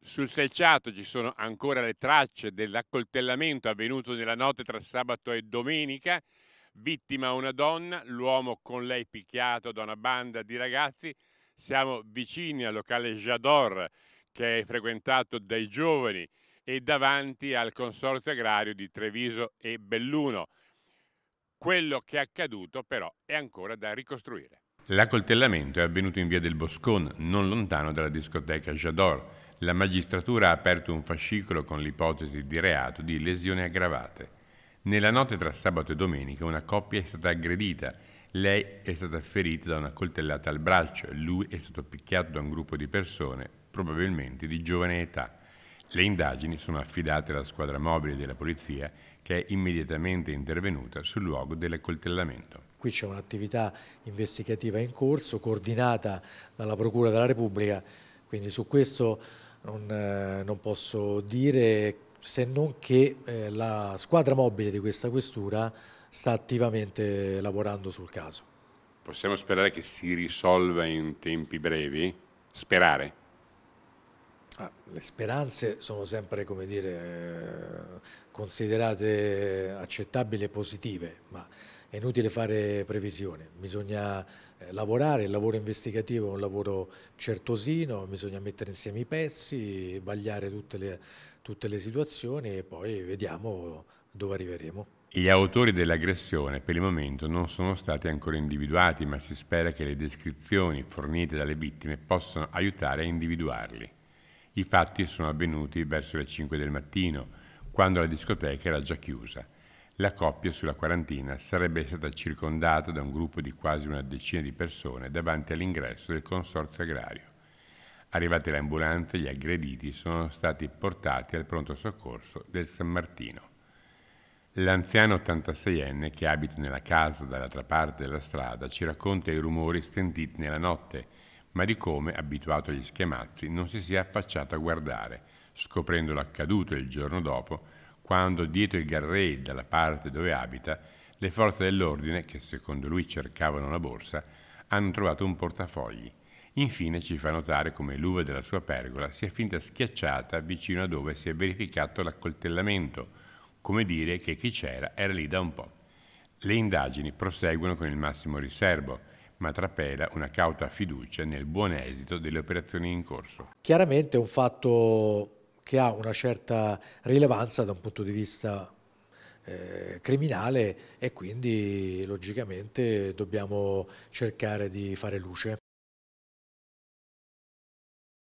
Sul selciato ci sono ancora le tracce dell'accoltellamento avvenuto nella notte tra sabato e domenica. Vittima una donna, l'uomo con lei picchiato da una banda di ragazzi. Siamo vicini al locale Jador che è frequentato dai giovani e davanti al consorzio agrario di Treviso e Belluno. Quello che è accaduto però è ancora da ricostruire. L'accoltellamento è avvenuto in via del Boscon, non lontano dalla discoteca Jador la magistratura ha aperto un fascicolo con l'ipotesi di reato di lesioni aggravate. Nella notte tra sabato e domenica una coppia è stata aggredita, lei è stata ferita da una coltellata al braccio, lui è stato picchiato da un gruppo di persone, probabilmente di giovane età. Le indagini sono affidate alla squadra mobile della polizia che è immediatamente intervenuta sul luogo dell'accoltellamento. Qui c'è un'attività investigativa in corso coordinata dalla Procura della Repubblica, quindi su questo non, eh, non posso dire se non che eh, la squadra mobile di questa questura sta attivamente lavorando sul caso. Possiamo sperare che si risolva in tempi brevi? Sperare? Ah, le speranze sono sempre, come dire, eh, considerate accettabili e positive, ma è inutile fare previsione, bisogna eh, lavorare, il lavoro investigativo è un lavoro certosino, bisogna mettere insieme i pezzi, vagliare tutte le, tutte le situazioni e poi vediamo dove arriveremo. Gli autori dell'aggressione per il momento non sono stati ancora individuati, ma si spera che le descrizioni fornite dalle vittime possano aiutare a individuarli. I fatti sono avvenuti verso le 5 del mattino, quando la discoteca era già chiusa la coppia sulla quarantina sarebbe stata circondata da un gruppo di quasi una decina di persone davanti all'ingresso del consorzio agrario. Arrivate le ambulanze, gli aggrediti sono stati portati al pronto soccorso del San Martino. L'anziano 86enne che abita nella casa dall'altra parte della strada ci racconta i rumori sentiti nella notte, ma di come, abituato agli schemazzi, non si sia affacciato a guardare, scoprendo l'accaduto il giorno dopo quando dietro il Garrei, dalla parte dove abita, le forze dell'ordine, che secondo lui cercavano la borsa, hanno trovato un portafogli. Infine ci fa notare come l'uva della sua pergola si è finta schiacciata vicino a dove si è verificato l'accoltellamento, come dire che chi c'era era lì da un po'. Le indagini proseguono con il massimo riservo, ma trapela una cauta fiducia nel buon esito delle operazioni in corso. Chiaramente è un fatto che ha una certa rilevanza da un punto di vista eh, criminale e quindi logicamente dobbiamo cercare di fare luce.